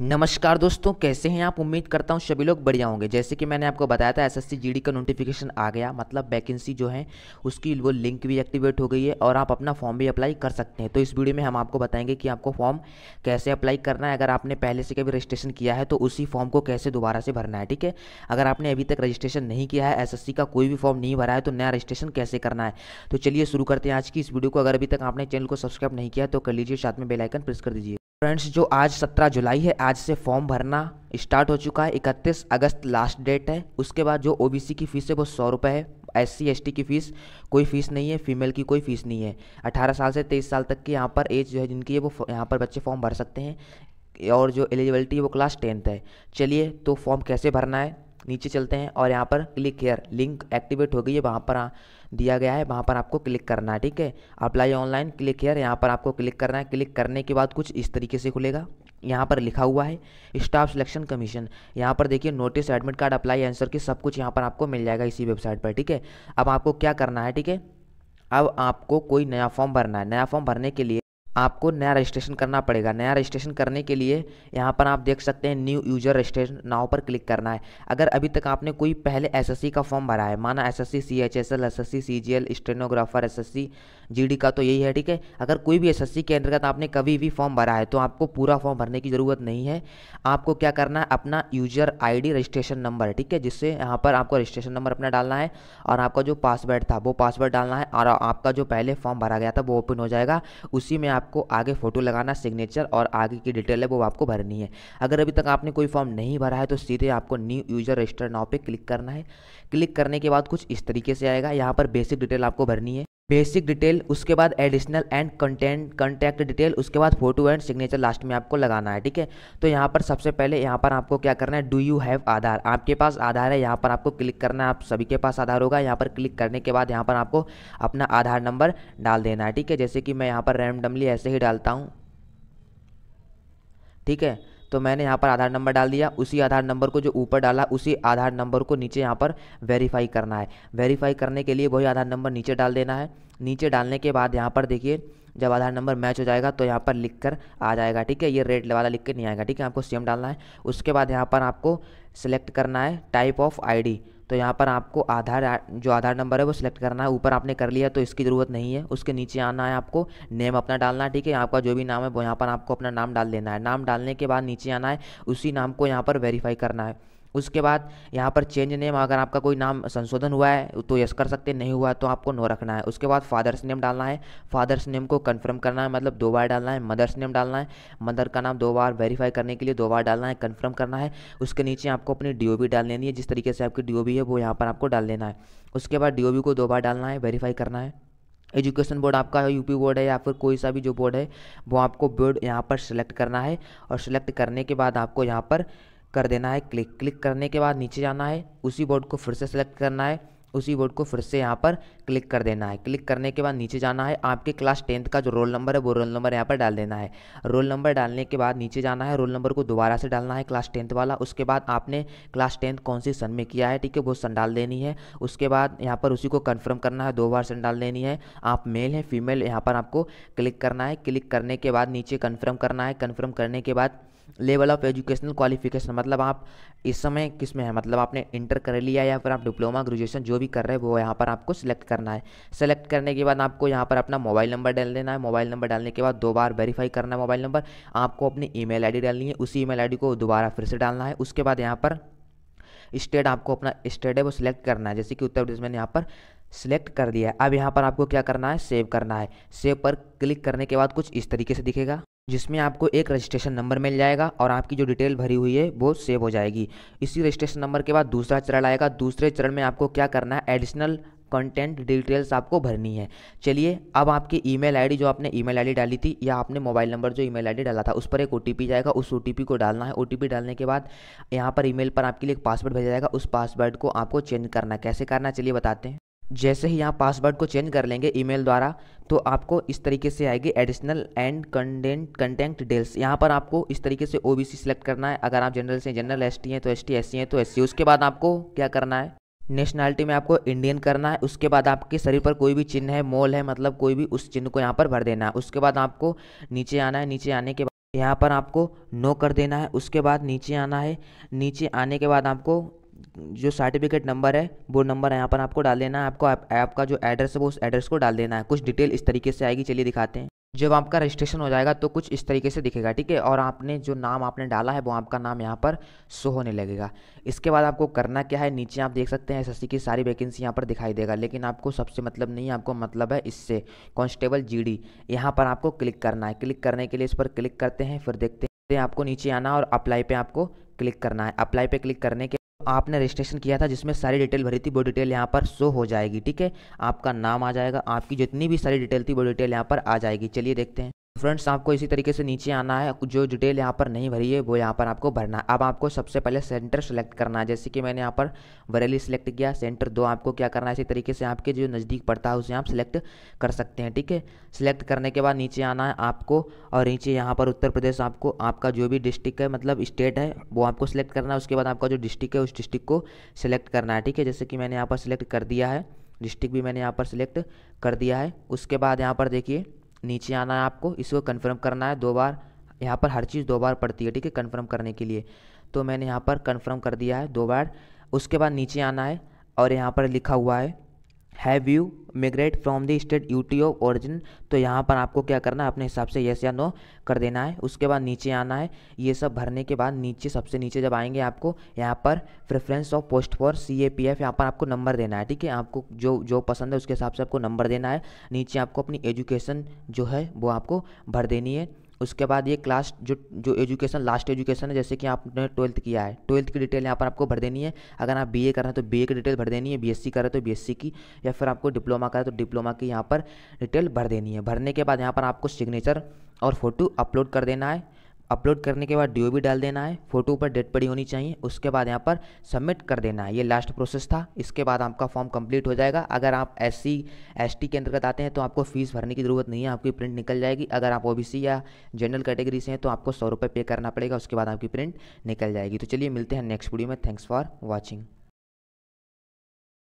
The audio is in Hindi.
नमस्कार दोस्तों कैसे हैं आप उम्मीद करता हूं सभी लोग बढ़िया होंगे जैसे कि मैंने आपको बताया था एसएससी जीडी का नोटिफिकेशन आ गया मतलब वैकेंसी जो है उसकी वो लिंक भी एक्टिवेट हो गई है और आप अपना फॉर्म भी अप्लाई कर सकते हैं तो इस वीडियो में हम आपको बताएंगे कि आपको फॉर्म कैसे अप्लाई करना है अगर आपने पहले से कभी रजिस्ट्रेशन किया है तो उसी फॉर्म को कैसे दोबारा से भरना है ठीक है अगर आपने अभी तक रजिस्ट्रेशन नहीं किया है एस का कोई भी फॉर्म नहीं भरा है तो नया रजिस्ट्रेशन कैसे करना है तो चलिए शुरू करते हैं आज की इस वीडियो को अगर अभी तक आपने चैनल को सब्सक्राइब नहीं किया तो कर लीजिए साथ में बेलाइकन प्रेस कर दीजिए फ्रेंड्स जो आज 17 जुलाई है आज से फॉर्म भरना स्टार्ट हो चुका है 31 अगस्त लास्ट डेट है उसके बाद जो ओबीसी की फ़ीस है वो सौ रुपये है एस सी एस टी की फ़ीस कोई फ़ीस नहीं है फीमेल की कोई फ़ीस नहीं है 18 साल से 23 साल तक की यहाँ पर एज जो है जिनकी है वो यहाँ पर बच्चे फॉर्म भर सकते हैं और जो एलिजिबिलिटी है वो क्लास टेंथ है चलिए तो फॉर्म कैसे भरना है नीचे चलते हैं और यहाँ पर क्लिक हेयर लिंक एक्टिवेट हो गई है वहाँ पर हाँ। दिया गया है वहाँ पर आपको क्लिक करना है ठीक है अप्लाई ऑनलाइन क्लिक हेयर यहाँ पर आपको क्लिक करना है क्लिक करने के बाद कुछ इस तरीके से खुलेगा यहाँ पर लिखा हुआ है स्टाफ सिलेक्शन कमीशन यहाँ पर देखिए notice admit card apply answer के सब कुछ यहाँ पर आपको मिल जाएगा इसी वेबसाइट पर ठीक है अब आपको क्या करना है ठीक है अब आपको कोई नया फॉर्म भरना है नया फॉर्म भरने के लिए आपको नया रजिस्ट्रेशन करना पड़ेगा नया रजिस्ट्रेशन करने के लिए यहाँ पर आप देख सकते हैं न्यू यूजर रजिस्ट्रेशन नाव पर क्लिक करना है अगर अभी तक आपने कोई पहले एसएससी का फॉर्म भरा है माना SSC CHSL SSC CGL stenographer SSC GD का तो यही है ठीक है अगर कोई भी एस के अंतर्गत आपने कभी भी फॉर्म भरा है तो आपको पूरा फॉर्म भरने की ज़रूरत नहीं है आपको क्या करना है अपना यूजर आई रजिस्ट्रेशन नंबर ठीक है जिससे यहाँ पर आपको रजिस्ट्रेशन नंबर अपना डालना है और आपका जो पासवर्ड था वो पासवर्ड डालना है और आपका जो पहले फॉर्म भरा गया था वो ओपन हो जाएगा उसी में आप आपको आगे फोटो लगाना सिग्नेचर और आगे की डिटेल है वो आपको भरनी है अगर अभी तक आपने कोई फॉर्म नहीं भरा है तो सीधे आपको न्यू यूजर रजिस्टर नाव पर क्लिक करना है क्लिक करने के बाद कुछ इस तरीके से आएगा यहाँ पर बेसिक डिटेल आपको भरनी है बेसिक डिटेल उसके बाद additional and content contact detail उसके बाद फोटो एंड सिग्नेचर लास्ट में आपको लगाना है ठीक है तो यहाँ पर सबसे पहले यहाँ पर आपको क्या करना है डू यू हैव आधार आपके पास आधार है यहाँ पर आपको क्लिक करना है आप सभी के पास आधार होगा यहाँ पर क्लिक करने के बाद यहाँ पर आपको अपना आधार नंबर डाल देना है ठीक है जैसे कि मैं यहाँ पर रैंडमली ऐसे ही डालता हूँ ठीक है तो मैंने यहाँ पर आधार नंबर डाल दिया उसी आधार नंबर को जो ऊपर डाला उसी आधार नंबर को नीचे यहाँ पर वेरीफाई करना है वेरीफाई करने के लिए वही आधार नंबर नीचे डाल देना है नीचे डालने के बाद यहाँ पर देखिए जब आधार नंबर मैच हो जाएगा तो यहाँ पर लिख कर आ जाएगा ठीक है ये रेड वाला लिख के नहीं आएगा ठीक है आपको सेम डालना है उसके बाद यहाँ पर आपको सेलेक्ट करना है टाइप ऑफ आईडी तो यहाँ पर आपको आधार जो आधार नंबर है वो सिलेक्ट करना है ऊपर आपने कर लिया तो इसकी ज़रूरत नहीं है उसके नीचे आना है आपको नेम अपना डालना है ठीक है आपका जो भी नाम है वो यहाँ पर आपको अपना नाम डाल देना है नाम डालने के बाद नीचे आना है उसी नाम को यहाँ पर वेरीफाई करना है उसके बाद यहाँ पर चेंज नेम अगर आपका कोई नाम संशोधन हुआ है तो यस कर सकते नहीं हुआ तो आपको नो रखना है उसके बाद फादर्स नेम डालना है फादर्स नेम को कन्फर्म करना है मतलब दो बार डालना है मदर्स नेम डालना है मदर का नाम दो बार वेरीफाई करने के लिए दो बार डालना है कन्फर्म करना है उसके नीचे आपको अपनी डी डाल लेनी है जिस तरीके से आपकी डी है वो यहाँ पर आपको डाल लेना है उसके बाद डी को दो बार डालना है वेरीफाई करना है एजुकेशन बोर्ड आपका यूपी बोर्ड है या फिर कोई सा भी जो बोर्ड है वो आपको बोर्ड यहाँ पर सिलेक्ट करना है और सिलेक्ट करने के बाद आपको यहाँ पर कर देना है क्लिक क्लिक करने के बाद नीचे जाना है उसी बोर्ड को फिर से सेलेक्ट करना है उसी बोर्ड को फिर से यहाँ पर क्लिक कर देना है क्लिक करने के बाद नीचे जाना है आपके क्लास टेंथ का जो रोल नंबर है वो रोल नंबर यहाँ पर डाल देना है रोल नंबर डालने के बाद नीचे जाना है रोल नंबर को दोबारा से डालना है क्लास टेंथ वाला उसके बाद आपने क्लास टेंथ कौन सी सन में किया है ठीक है वो सन डाल देनी है उसके बाद यहाँ पर उसी को कन्फर्म करना है दो बार सन डाल देनी है आप मेल हैं फीमेल यहाँ पर आपको क्लिक करना है क्लिक करने के बाद नीचे कन्फर्म करना है कन्फर्म करने के बाद लेवल ऑफ एजुकेशनल क्वालिफिकेशन मतलब आप इस समय किस में है मतलब आपने इंटर कर लिया या फिर आप डिप्लोमा ग्रेजुएशन जो भी कर रहे हो वो यहाँ पर आपको सिलेक्ट करना है सेलेक्ट करने के बाद आपको यहाँ पर अपना मोबाइल नंबर डाल देना है मोबाइल नंबर डालने के बाद दो बार वेरीफाई करना है मोबाइल नंबर आपको अपनी ई मेल डालनी है उसी ई मेल को दोबारा फिर से डालना है उसके बाद यहाँ पर स्टेट आपको अपना स्टेट है वो सिलेक्ट करना है जैसे कि उत्तर प्रदेश मैंने यहाँ पर सिलेक्ट कर दिया है अब यहाँ पर आपको क्या करना है सेव करना है सेव पर क्लिक करने के बाद कुछ इस तरीके से दिखेगा जिसमें आपको एक रजिस्ट्रेशन नंबर मिल जाएगा और आपकी जो डिटेल भरी हुई है वो सेव हो जाएगी इसी रजिस्ट्रेशन नंबर के बाद दूसरा चरण आएगा दूसरे चरण में आपको क्या करना है एडिशनल कंटेंट डिटेल्स आपको भरनी है चलिए अब आपकी ईमेल आईडी जो आपने ईमेल आईडी डाली थी या आपने मोबाइल नंबर जो ईमेल आईडी डाला था उस पर एक ओ जाएगा उस ओ को डालना है ओ डालने के बाद यहाँ पर ईमेल पर आपके लिए एक पासवर्ड भेजा जाएगा उस पासवर्ड को आपको चेंज करना कैसे करना चलिए बताते हैं जैसे ही यहाँ पासवर्ड को चेंज कर लेंगे ईमेल द्वारा तो आपको इस तरीके से आएगी additional and content content details यहाँ पर आपको इस तरीके से ओबीसी सेलेक्ट करना है अगर आप जनरल से जनरल एसटी हैं तो एसटी एससी हैं तो एससी उसके बाद आपको क्या करना है नेशनैलिटी में आपको इंडियन करना है उसके बाद आपके शरीर पर कोई भी चिन्ह है मोल है मतलब कोई भी उस चिन्ह को यहाँ पर भर देना है उसके बाद आपको नीचे आना है नीचे आने के बाद यहाँ पर आपको नो कर देना है उसके बाद नीचे आना है नीचे आने के बाद आपको जो सर्टिफिकेट नंबर है वो नंबर यहाँ पर आपको डाल देना है आपको ऐप आप, का जो एड्रेस है वो उस एड्रेस को डाल देना है कुछ डिटेल इस तरीके से आएगी चलिए दिखाते हैं जब आपका रजिस्ट्रेशन हो जाएगा तो कुछ इस तरीके से दिखेगा ठीक है और आपने जो नाम आपने डाला है वो आपका नाम यहाँ पर शो होने लगेगा इसके बाद आपको करना क्या है नीचे आप देख सकते हैं एसएससी की सारी वैकेंसी यहाँ पर दिखाई देगा लेकिन आपको सबसे मतलब नहीं है आपको मतलब है इससे जी डी यहाँ पर आपको क्लिक करना है क्लिक करने के लिए इस पर क्लिक करते हैं फिर देखते हैं आपको नीचे आना और अप्लाई पे आपको क्लिक करना है अप्लाई पे क्लिक करने के आपने रजिस्ट्रेशन किया था जिसमें सारी डिटेल भरी थी वो डिटेल यहाँ पर शो हो जाएगी ठीक है आपका नाम आ जाएगा आपकी जितनी भी सारी डिटेल थी वो डिटेल यहाँ पर आ जाएगी चलिए देखते हैं फ्रेंड्स आपको इसी तरीके से नीचे आना है जो डिटेल यहाँ पर नहीं भरी है वो यहाँ पर आपको भरना है अब आपको सबसे पहले सेंटर सेलेक्ट करना है जैसे कि मैंने यहाँ पर बरेली सेलेक्ट किया सेंटर दो आपको क्या करना है इसी तरीके से आपके जो नज़दीक पड़ता है उसे आप सेलेक्ट कर सकते हैं ठीक है सिलेक्ट करने के बाद नीचे आना है आपको और नीचे यहाँ पर उत्तर प्रदेश आपको आपका जो भी डिस्ट्रिक्ट है मतलब स्टेट है वो आपको सिलेक्ट करना है उसके बाद आपका जो डिस्ट्रिक्ट है उस डिस्ट्रिक्ट को सिलेक्ट करना है ठीक है जैसे कि मैंने यहाँ पर सिलेक्ट कर दिया है डिस्ट्रिक्ट भी मैंने यहाँ पर सिलेक्ट कर दिया है उसके बाद यहाँ पर देखिए नीचे आना है आपको इसको कन्फर्म करना है दो बार यहाँ पर हर चीज़ दो बार पड़ती है ठीक है कन्फर्म करने के लिए तो मैंने यहाँ पर कन्फर्म कर दिया है दो बार उसके बाद नीचे आना है और यहाँ पर लिखा हुआ है have you migrate from the state U T of origin तो यहाँ पर आपको क्या करना है अपने हिसाब से येस या नो कर देना है उसके बाद नीचे आना है ये सब भरने के बाद नीचे सबसे नीचे जब आएंगे आपको यहाँ पर preference of post for C A P F यहाँ पर आपको नंबर देना है ठीक है आपको जो जो पसंद है उसके हिसाब से आपको नंबर देना है नीचे आपको अपनी एजुकेशन जो है वो आपको भर देनी है उसके बाद ये क्लास जो जो एजुकेशन लास्ट एजुकेशन है जैसे कि आपने ट्वेल्थ किया है ट्वेल्थ की डिटेल यहाँ पर आपको भर देनी है अगर आप बीए कर रहे हैं तो बीए की डिटेल भर देनी है बीएससी कर रहे हैं तो बीएससी की या फिर आपको डिप्लोमा कर रहे हैं तो डिप्लोमा की यहाँ पर डिटेल भर देनी है भरने के बाद यहाँ पर आपको सिग्नेचर और फोटो अपलोड कर देना है अपलोड करने के बाद डी डाल देना है फोटो ऊपर डेट पड़ी होनी चाहिए उसके बाद यहाँ पर सबमिट कर देना है ये लास्ट प्रोसेस था इसके बाद आपका फॉर्म कंप्लीट हो जाएगा अगर आप एस सी के अंतर्गत आते हैं तो आपको फीस भरने की ज़रूरत नहीं है आपकी प्रिंट निकल जाएगी अगर आप ओ या जनरल कैटेगरी से हैं तो आपको सौ रुपये पे करना पड़ेगा उसके बाद आपकी प्रिंट निकल जाएगी तो चलिए मिलते हैं नेक्स्ट वीडियो में थैंक्स फॉर वॉचिंग